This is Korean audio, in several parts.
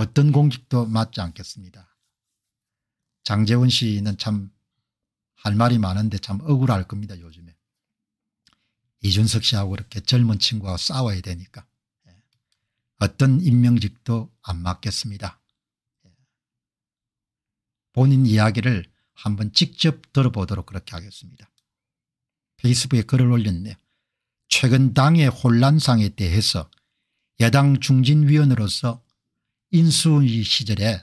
어떤 공직도 맞지 않겠습니다. 장재원 씨는 참 할 말이 많은데 참 억울할 겁니다 요즘에. 이준석 씨하고 이렇게 젊은 친구하고 싸워야 되니까 예. 어떤 임명직도 안 맞겠습니다. 예. 본인 이야기를 한번 직접 들어보도록 그렇게 하겠습니다. 페이스북에 글을 올렸네요. 최근 당의 혼란상에 대해서 야당 중진위원으로서 인수위 시절에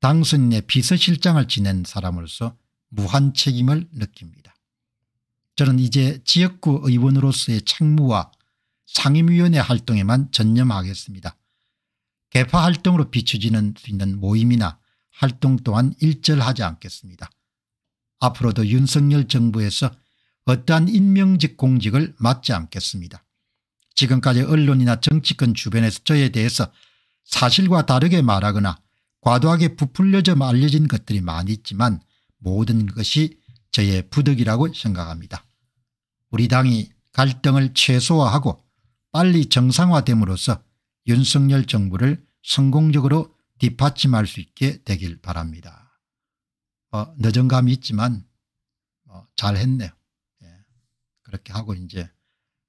당선인의 비서실장을 지낸 사람으로서 무한 책임을 느낍니다. 저는 이제 지역구 의원으로서의 책무와 상임위원회 활동에만 전념하겠습니다. 개파 활동으로 비춰지는 수 있는 모임이나 활동 또한 일절하지 않겠습니다. 앞으로도 윤석열 정부에서 어떠한 인명직 공직을 맡지 않겠습니다. 지금까지 언론이나 정치권 주변에서 저에 대해서 사실과 다르게 말하거나 과도하게 부풀려져 알려진 것들이 많이 있지만 모든 것이 저의 부득이라고 생각합니다. 우리 당이 갈등을 최소화하고 빨리 정상화됨으로써 윤석열 정부를 성공적으로 뒷받침할 수 있게 되길 바랍니다. 어, 늦은 감이 있지만 어, 잘했네요. 예. 그렇게 하고 이제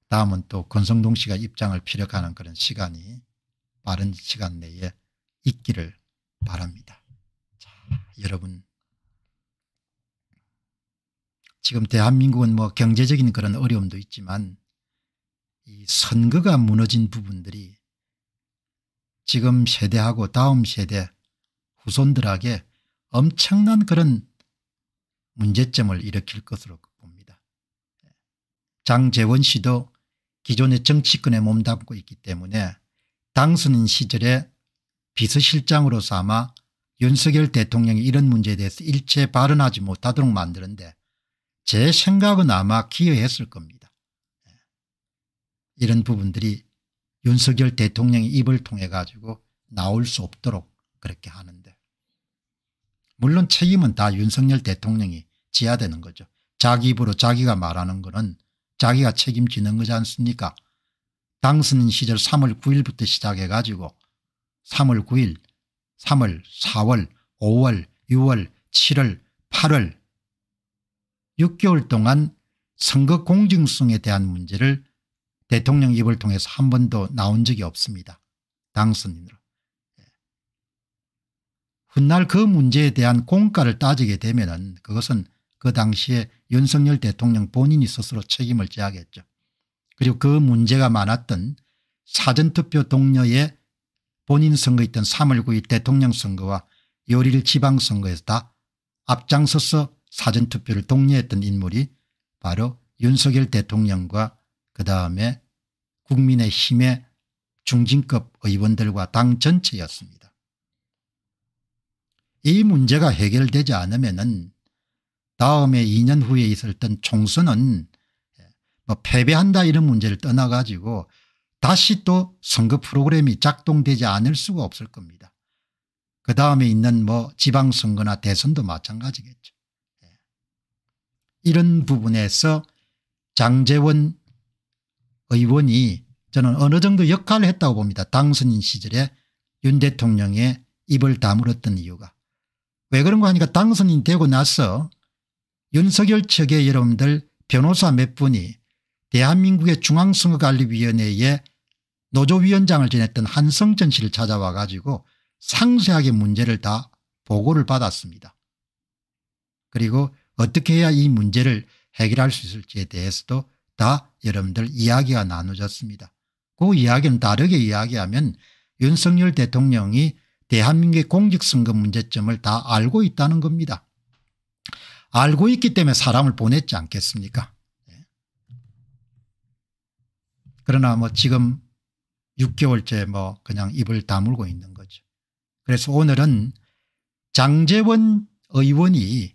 다음은 또 권성동 씨가 입장을 피력하는 그런 시간이 빠른 시간 내에 있기를 바랍니다. 자, 여러분 지금 대한민국은 뭐 경제적인 그런 어려움도 있지만 이 선거가 무너진 부분들이 지금 세대하고 다음 세대 후손들에게 엄청난 그런 문제점을 일으킬 것으로 봅니다. 장재원 씨도 기존의 정치권에 몸담고 있기 때문에 당선인 시절에 비서실장으로서 아마 윤석열 대통령이 이런 문제에 대해서 일체 발언하지 못하도록 만드는데 제 생각은 아마 기여했을 겁니다. 예. 이런 부분들이 윤석열 대통령의 입을 통해 가지고 나올 수 없도록 그렇게 하는데 물론 책임은 다 윤석열 대통령이 지야 되는 거죠. 자기 입으로 자기가 말하는 거는 자기가 책임지는 거지 않습니까 당선 시절 3월 9일부터 시작해 가지고 3월 9일 3월 4월 5월 6월 7월 8월 6개월 동안 선거 공정성에 대한 문제를 대통령 입을 통해서 한 번도 나온 적이 없습니다. 당선인으로. 예. 훗날 그 문제에 대한 공과를 따지게 되면 그것은 그 당시에 윤석열 대통령 본인이 스스로 책임을 져야겠죠. 그리고 그 문제가 많았던 사전투표 동료의 본인 선거였던 3월 9일 대통령 선거와 요리를 지방선거에서 다 앞장서서 사전투표를 독려했던 인물이 바로 윤석열 대통령과 그다음에 국민의힘의 중진급 의원들과 당 전체였습니다. 이 문제가 해결되지 않으면 은 다음에 2년 후에 있었던 총선은 뭐 패배한다 이런 문제를 떠나가지고 다시 또 선거 프로그램이 작동되지 않을 수가 없을 겁니다. 그 다음에 있는 뭐 지방선거나 대선도 마찬가지겠죠. 예. 이런 부분에서 장재원 의원이 저는 어느 정도 역할을 했다고 봅니다. 당선인 시절에 윤 대통령의 입을 다물었던 이유가. 왜 그런가 하니까 당선인 되고 나서 윤석열 측의 여러분들 변호사 몇 분이 대한민국의 중앙선거관리위원회에 노조위원장을 지냈던 한성전 씨를 찾아와 가지고 상세하게 문제를 다 보고를 받았습니다. 그리고 어떻게 해야 이 문제를 해결할 수 있을지에 대해서도 다 여러분들 이야기가 나누졌습니다. 그 이야기는 다르게 이야기하면 윤석열 대통령이 대한민국의 공직선거 문제점을 다 알고 있다는 겁니다. 알고 있기 때문에 사람을 보냈지 않겠습니까 그러나 뭐 지금 6개월째 뭐 그냥 입을 다물고 있는 거죠. 그래서 오늘은 장재원 의원이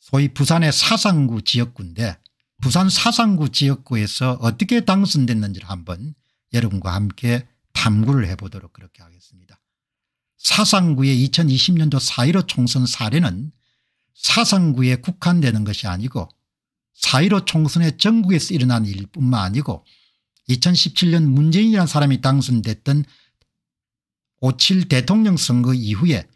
소위 부산의 사상구 지역구인데 부산 사상구 지역구에서 어떻게 당선됐는지를 한번 여러분과 함께 탐구를 해보도록 그렇게 하겠습니다. 사상구의 2020년도 4.15 총선 사례는 사상구에 국한되는 것이 아니고 4.15 총선에 전국에서 일어난 일뿐만 아니고 2017년 문재인이라는 사람이 당선됐던 5.7 대통령 선거 이후에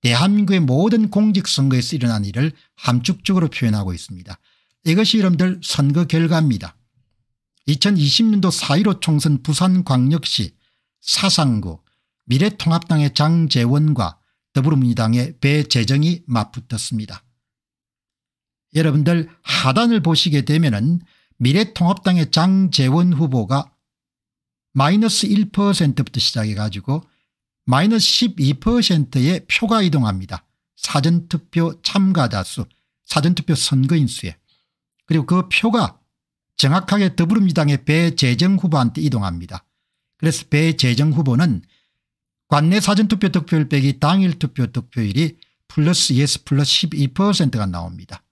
대한민국의 모든 공직선거에서 일어난 일을 함축적으로 표현하고 있습니다. 이것이 여러분들 선거 결과입니다. 2020년도 4.15 총선 부산광역시 사상구 미래통합당의 장재원과 더불어민주당의 배재정이 맞붙었습니다. 여러분들 하단을 보시게 되면 은 미래통합당의 장재원 후보가 마이너스 1%부터 시작해가지고 마이너스 12%의 표가 이동합니다. 사전투표 참가자 수, 사전투표 선거인 수에. 그리고 그 표가 정확하게 더불어민주당의 배재정 후보한테 이동합니다. 그래서 배재정 후보는 관내 사전투표 득표율 빼기 당일 투표 득표율이 플러스 예스 플러스 12%가 나옵니다.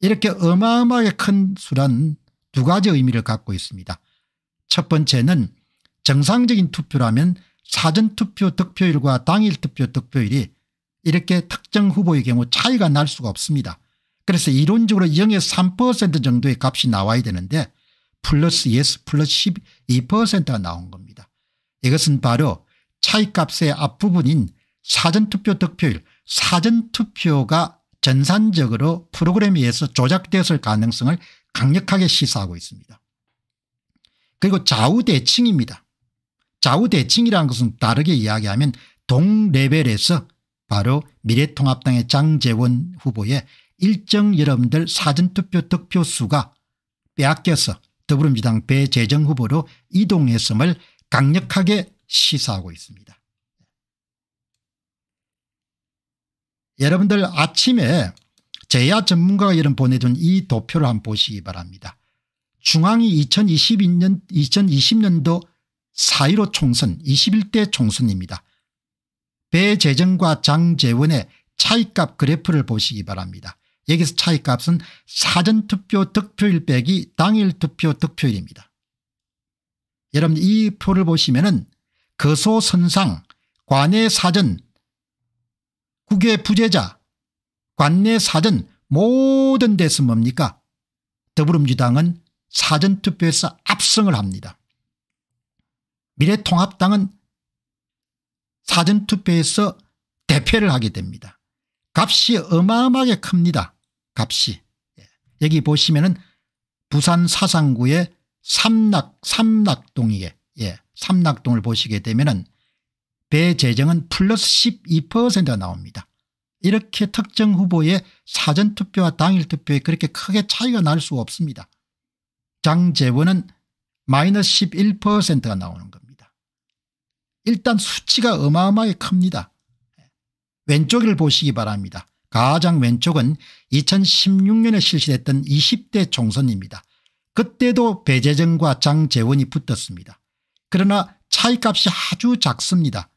이렇게 어마어마하게 큰 수란 두 가지 의미를 갖고 있습니다. 첫 번째는 정상적인 투표라면 사전투표 득표율과 당일투표 득표율이 이렇게 특정 후보의 경우 차이가 날 수가 없습니다. 그래서 이론적으로 0에서 3% 정도의 값이 나와야 되는데 플러스 예스 플러스 12%가 나온 겁니다. 이것은 바로 차이값의 앞부분인 사전투표 득표율 사전투표가 전산적으로 프로그램에 의해서 조작되었을 가능성을 강력하게 시사하고 있습니다. 그리고 좌우대칭입니다. 좌우대칭이라는 것은 다르게 이야기하면 동레벨에서 바로 미래통합당의 장재원 후보의 일정 여러분들 사전투표 득표수가 빼앗겨서 더불어민주당 배재정 후보로 이동했음을 강력하게 시사하고 있습니다. 여러분들 아침에 제야 전문가가 이런 보내준 이 도표를 한번 보시기 바랍니다. 중앙이 2022년 2020년도 4.15 총선 21대 총선입니다. 배재정과 장재원의 차이값 그래프를 보시기 바랍니다. 여기서 차이값은 사전투표 득표일 빼기 당일투표 득표일입니다. 여러분 이 표를 보시면 은 거소선상 관외사전 국외 부재자 관내 사전 모든 데서 뭡니까 더불어민주당은 사전투표에서 압승을 합니다. 미래통합당은 사전투표에서 대패를 하게 됩니다. 값이 어마어마하게 큽니다. 값이. 예. 여기 보시면은 부산 사상구의 삼락, 삼락동이에, 예, 삼락동을 보시게 되면은 배재정은 플러스 12%가 나옵니다. 이렇게 특정 후보의 사전투표와 당일투표에 그렇게 크게 차이가 날 수 없습니다. 장재원은 마이너스 11%가 나오는 겁니다. 일단 수치가 어마어마하게 큽니다. 왼쪽을 보시기 바랍니다. 가장 왼쪽은 2016년에 실시됐던 20대 총선입니다. 그때도 배재정과 장재원이 붙었습니다. 그러나 차이값이 아주 작습니다.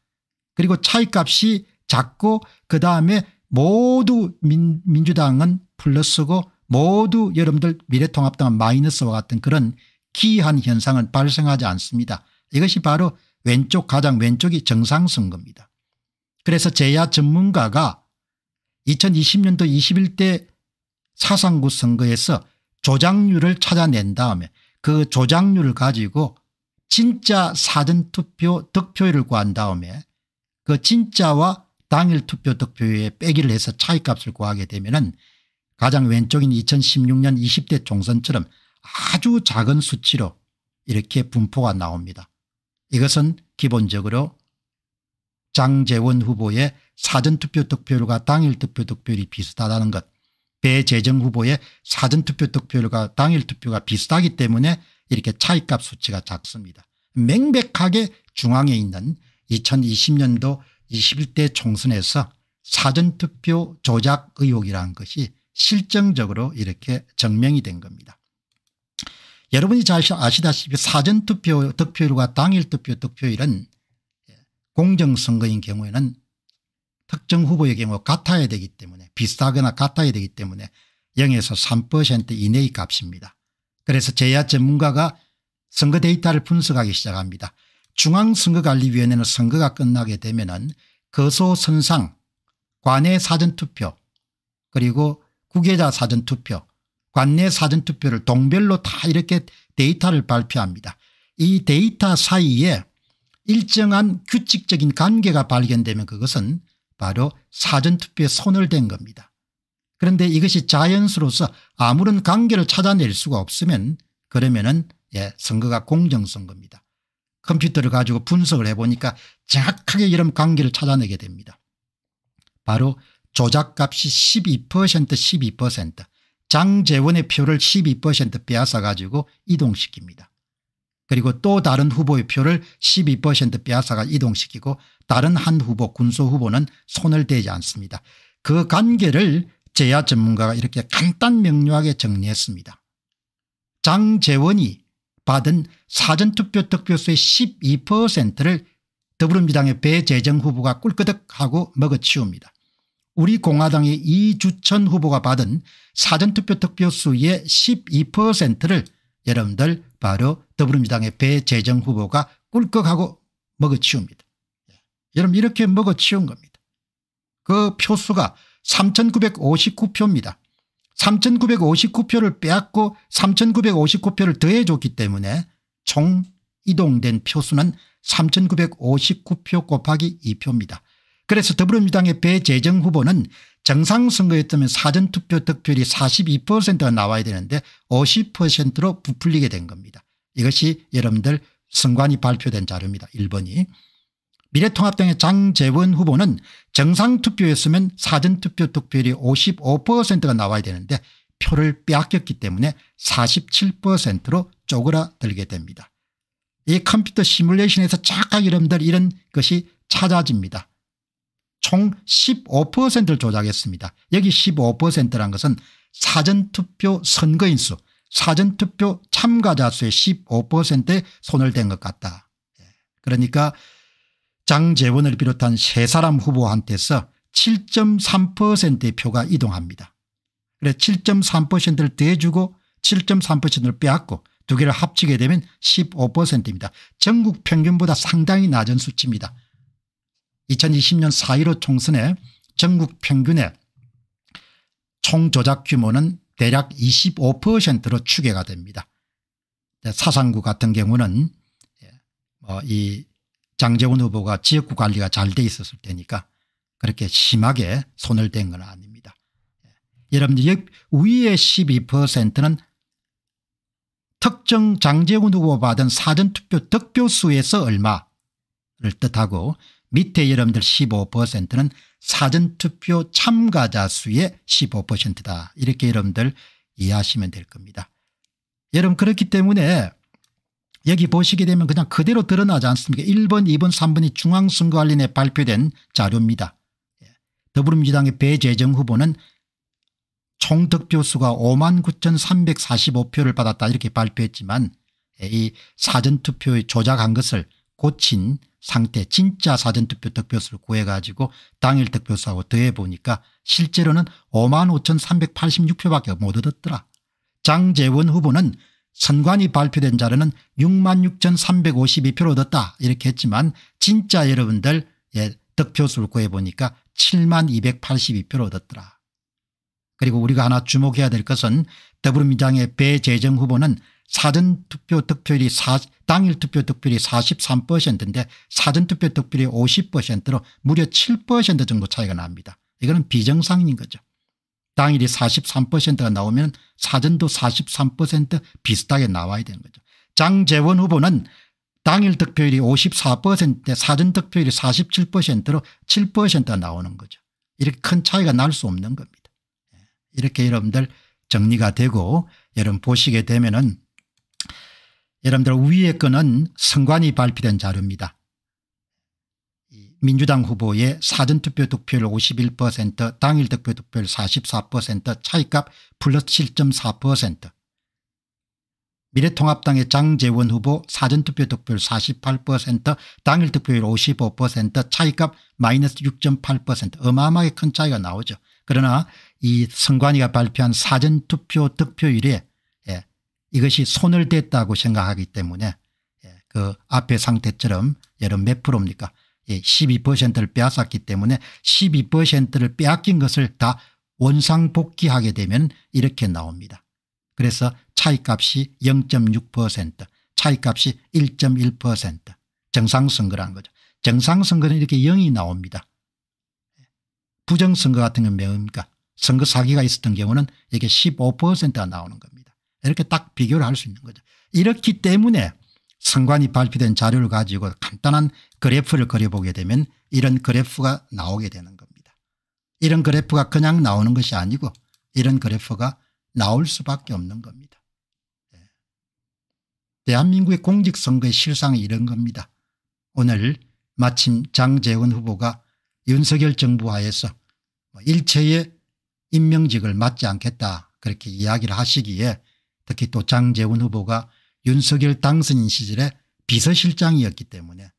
그리고 차이값이 작고 그 다음에 모두 민, 민주당은 플러스고 모두 여러분들 미래통합당은 마이너스와 같은 그런 기이한 현상은 발생하지 않습니다. 이것이 바로 왼쪽 가장 왼쪽이 정상선거입니다. 그래서 제야 전문가가 2020년도 21대 사상구 선거에서 조작률을 찾아낸 다음에 그 조작률을 가지고 진짜 사전투표 득표율을 구한 다음에 그 진짜와 당일 투표 득표에 빼기를 해서 차이값을 구하게 되면 은 가장 왼쪽인 2016년 20대 총선처럼 아주 작은 수치로 이렇게 분포가 나옵니다. 이것은 기본적으로 장재원 후보의 사전투표 득표율과 당일 투표 득표율이 비슷하다는 것 배재정 후보의 사전투표 득표율과 당일 투표가 비슷하기 때문에 이렇게 차이값 수치가 작습니다. 맹백하게 중앙에 있는 2020년도 21대 총선에서 사전투표 조작 의혹이라는 것이 실정적으로 이렇게 증명이 된 겁니다. 여러분이 잘 아시다시피 사전투표 득표율과 당일투표 득표율은 공정선거인 경우에는 특정 후보의 경우 뭐 같아야 되기 때문에 비슷하거나 같아야 되기 때문에 0에서 3% 이내의 값입니다. 그래서 제야 전문가가 선거 데이터를 분석하기 시작합니다. 중앙선거관리위원회는 선거가 끝나게 되면 거소선상 관내 사전투표 그리고 국외자 사전투표 관내 사전투표를 동별로 다 이렇게 데이터를 발표합니다. 이 데이터 사이에 일정한 규칙적인 관계가 발견되면 그것은 바로 사전투표에 손을 댄 겁니다. 그런데 이것이 자연스러워서 아무런 관계를 찾아낼 수가 없으면 그러면 은 예, 선거가 공정선거입니다. 컴퓨터를 가지고 분석을 해보니까 정확하게 이런 관계를 찾아내게 됩니다. 바로 조작값이 12% 12% 장재원의 표를 12% 빼앗아 가지고 이동시킵니다. 그리고 또 다른 후보의 표를 12% 빼앗아가 이동시키고 다른 한 후보 군소 후보는 손을 대지 않습니다. 그 관계를 제야 전문가가 이렇게 간단 명료하게 정리했습니다. 장재원이 받은 사전투표 득표수의 12%를 더불어민주당의 배재정 후보가 꿀끄하고 먹어치웁니다. 우리 공화당의 이주천 후보가 받은 사전투표 득표수의 12%를 여러분들 바로 더불어민주당의 배재정 후보가 꿀꺽하고 먹어치웁니다. 예, 여러분 이렇게 먹어치운 겁니다. 그 표수가 3959표입니다. 3,959표를 빼앗고 3,959표를 더해줬기 때문에 총 이동된 표수는 3,959표 곱하기 2표입니다. 그래서 더불어민주당의 배재정 후보는 정상선거였다면 사전투표 득표율이 42%가 나와야 되는데 50%로 부풀리게 된 겁니다. 이것이 여러분들 선관위 발표된 자료입니다. 1번이. 미래통합당의 장재원 후보는 정상투표였으면 사전투표 득표율이 55%가 나와야 되는데 표를 빼앗겼기 때문에 47%로 쪼그라들게 됩니다. 이 컴퓨터 시뮬레이션에서 착하게 여들 이런 것이 찾아집니다. 총 15%를 조작했습니다. 여기 15%란 것은 사전투표 선거인수 사전투표 참가자 수의 15%에 손을 댄 것 같다. 예. 그러니까 장재원을 비롯한 세 사람 후보한테서 7.3%의 표가 이동합니다. 그래 7.3%를 대주고 7.3%를 빼앗고 두 개를 합치게 되면 15%입니다. 전국 평균보다 상당히 낮은 수치입니다. 2020년 4.15 총선에 전국 평균의 총조작 규모는 대략 25%로 추계가 됩니다. 네, 사상구 같은 경우는 예, 뭐 이 장재훈 후보가 지역구 관리가 잘 돼 있었을 테니까 그렇게 심하게 손을 댄 건 아닙니다. 예. 여러분들 위의 12%는 특정 장재훈 후보 받은 사전투표 득표수에서 얼마를 뜻하고 밑에 여러분들 15%는 사전투표 참가자 수의 15%다. 이렇게 여러분들 이해하시면 될 겁니다. 여러분 그렇기 때문에 여기 보시게 되면 그냥 그대로 드러나지 않습니까 1번 2번 3번이 중앙선거관리에 발표된 자료입니다. 예. 더불어민주당의 배재정 후보는 총 득표수가 5만 9,345표를 받았다 이렇게 발표했지만 예, 이 사전투표의 조작한 것을 고친 상태 진짜 사전투표 득표수를 구해가지고 당일 득표수하고 더해보니까 실제로는 5만 5,386표밖에 못 얻었더라. 장재원 후보는 선관위 발표된 자료는 66,352표를 얻었다 이렇게 했지만 진짜 여러분들 예, 득표수를 구해보니까 7만 282표를 얻었더라. 그리고 우리가 하나 주목해야 될 것은 더불어민주당의 배재정 후보는 사전투표 득표율이 사, 당일 투표 득표율이 43%인데 사전투표 득표율이 50%로 무려 7% 정도 차이가 납니다. 이거는 비정상인 거죠. 당일이 43%가 나오면 사전도 43% 비슷하게 나와야 되는 거죠. 장재원 후보는 당일 득표율이 5 4 사전 득표율이 47%로 7%가 나오는 거죠. 이렇게 큰 차이가 날 수 없는 겁니다. 예. 이렇게 여러분들 정리가 되고 여러분 보시게 되면 은 여러분들 위에 거는 선관위 발표된 자료입니다. 민주당 후보의 사전투표 득표율 51% 당일 득표 득표율 44% 차이값 플러스 7.4% 미래통합당의 장재원 후보 사전투표 득표율 48% 당일 득표율 55% 차이값 마이너스 6.8% 어마어마하게 큰 차이가 나오죠. 그러나 이 선관위가 발표한 사전투표 득표율에 예, 이것이 손을 댔다고 생각하기 때문에 예, 그 앞의 상태처럼 여러분 몇 프로입니까 12%를 예, 빼앗았기 때문에 12%를 빼앗긴 것을 다 원상복귀하게 되면 이렇게 나옵니다. 그래서 차이값이 0.6% 차이값이 1.1% 정상선거란 거죠. 정상선거는 이렇게 0이 나옵니다. 부정선거 같은 건 매우니까 선거 사기가 있었던 경우는 이게 15%가 나오는 겁니다. 이렇게 딱 비교를 할 수 있는 거죠. 이렇기 때문에 선관위 발표된 자료를 가지고 간단한 그래프를 그려보게 되면 이런 그래프가 나오게 되는 겁니다. 이런 그래프가 그냥 나오는 것이 아니고 이런 그래프가 나올 수밖에 없는 겁니다. 예. 대한민국의 공직선거의 실상이 이런 겁니다. 오늘 마침 장재원 후보가 윤석열 정부 하에서 뭐 일체의 임명직을 맡지 않겠다 그렇게 이야기를 하시기에 특히 또 장재원 후보가 윤석열 당선인 시절에 비서실장이었기 때문에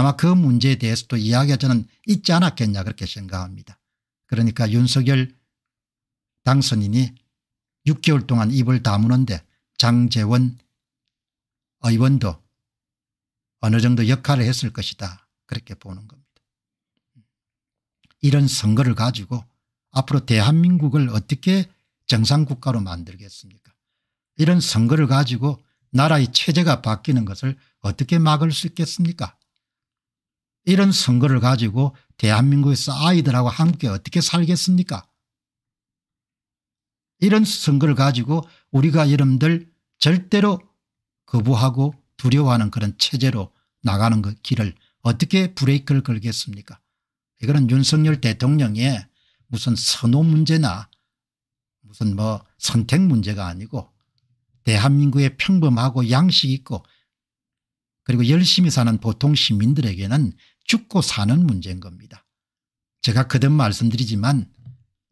아마 그 문제에 대해서도 이야기가 저는 있지 않았겠냐 그렇게 생각합니다. 그러니까 윤석열 당선인이 6개월 동안 입을 다무는데 장재원 의원도 어느 정도 역할을 했을 것이다 그렇게 보는 겁니다. 이런 선거를 가지고 앞으로 대한민국을 어떻게 정상국가로 만들겠습니까 이런 선거를 가지고 나라의 체제가 바뀌는 것을 어떻게 막을 수 있겠습니까 이런 선거를 가지고 대한민국에서 아이들하고 함께 어떻게 살겠습니까 이런 선거를 가지고 우리가 여러분들 절대로 거부하고 두려워하는 그런 체제로 나가는 그 길을 어떻게 브레이크를 걸겠습니까 이거는 윤석열 대통령의 무슨 선호 문제나 무슨 뭐 선택 문제가 아니고 대한민국의 평범하고 양식 있고 그리고 열심히 사는 보통 시민들에게는 죽고 사는 문제인 겁니다. 제가 그듭 말씀드리지만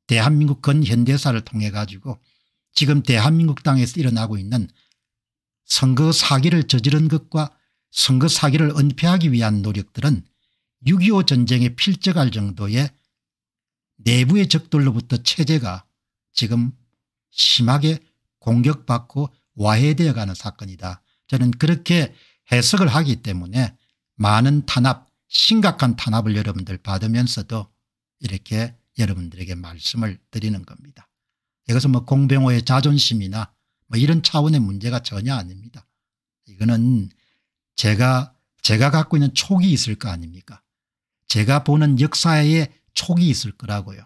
대한민국 근현대사를 통해 가지고 지금 대한민국 땅에서 일어나고 있는 선거 사기를 저지른 것과 선거 사기를 은폐하기 위한 노력들은 6.25 전쟁에 필적할 정도의 내부의 적들로부터 체제가 지금 심하게 공격받고 와해되어가는 사건이다. 저는 그렇게 해석을 하기 때문에 많은 탄압 심각한 탄압을 여러분들 받으면서도 이렇게 여러분들에게 말씀을 드리는 겁니다. 이것은 뭐 공병호의 자존심이나 뭐 이런 차원의 문제가 전혀 아닙니다. 이거는 제가 제가 갖고 있는 촉이 있을 거 아닙니까 제가 보는 역사에 촉이 있을 거라고요.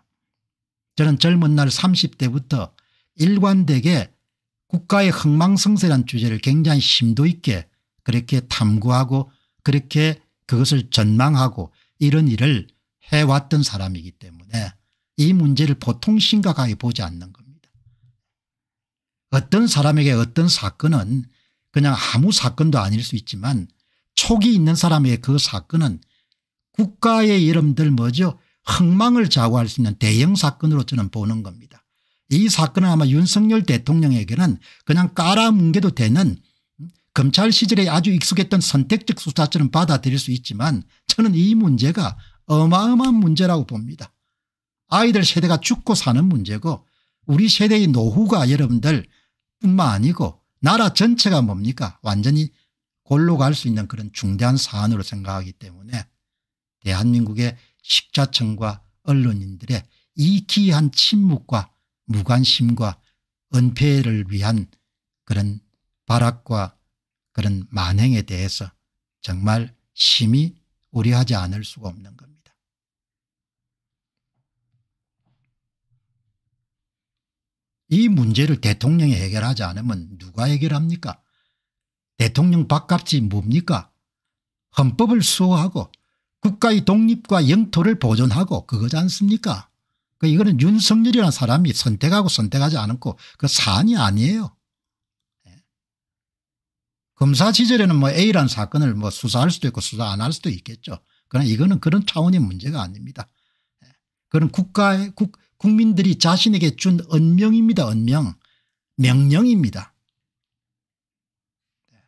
저는 젊은 날 30대부터 일관되게 국가의 흥망성세란 주제를 굉장히 심도 있게 그렇게 탐구하고 그렇게 그것을 전망하고 이런 일을 해왔던 사람이기 때문에 이 문제를 보통 심각하게 보지 않는 겁니다. 어떤 사람에게 어떤 사건은 그냥 아무 사건도 아닐 수 있지만 촉이 있는 사람에게그 사건은 국가의 이름들 뭐죠 흥망을 좌우할 수 있는 대형 사건으로 저는 보는 겁니다. 이 사건은 아마 윤석열 대통령에게는 그냥 깔아뭉개도 되는 검찰 시절에 아주 익숙했던 선택적 수사처럼 받아들일 수 있지만 저는 이 문제가 어마어마한 문제라고 봅니다. 아이들 세대가 죽고 사는 문제고 우리 세대의 노후가 여러분들 뿐만 아니고 나라 전체가 뭡니까 완전히 골로 갈 수 있는 그런 중대한 사안으로 생각하기 때문에 대한민국의 식자청과 언론인들의 이 기이한 침묵과 무관심과 은폐를 위한 그런 발악과 그런 만행에 대해서 정말 심히 우려하지 않을 수가 없는 겁니다. 이 문제를 대통령이 해결하지 않으면 누가 해결합니까? 대통령 밥값이 뭡니까? 헌법을 수호하고 국가의 독립과 영토를 보존하고 그거지 않습니까? 그 이거는 윤석열이라는 사람이 선택하고 선택하지 않고 그 사안이 아니에요. 검사 시절에는 뭐 a 란 사건을 뭐 수사할 수도 있고 수사 안 할 수도 있겠죠. 그러나 이거는 그런 차원의 문제가 아닙니다. 예. 그런 국가의 국, 국민들이 자신에게 준 언명입니다. 언명. 명령입니다. 네.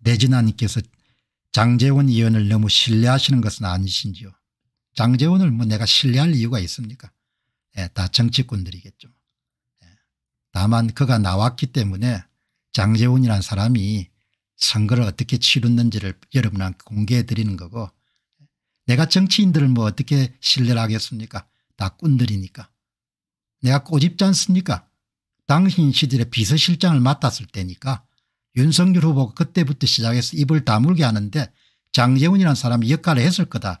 내진아님께서 장재원 의원을 너무 신뢰하시는 것은 아니신지요. 장재훈을뭐 내가 신뢰할 이유가 있습니까? 예, 다 정치꾼들이겠죠. 예. 다만 그가 나왔기 때문에 장재훈이란 사람이 선거를 어떻게 치렀는지를 여러분한테 공개해 드리는 거고 내가 정치인들을 뭐 어떻게 신뢰를 하겠습니까? 다 꾼들이니까. 내가 꼬집지 않습니까? 당신 시절에 비서실장을 맡았을 때니까 윤석열 후보가 그때부터 시작해서 입을 다물게 하는데 장재훈이라는 사람이 역할을 했을 거다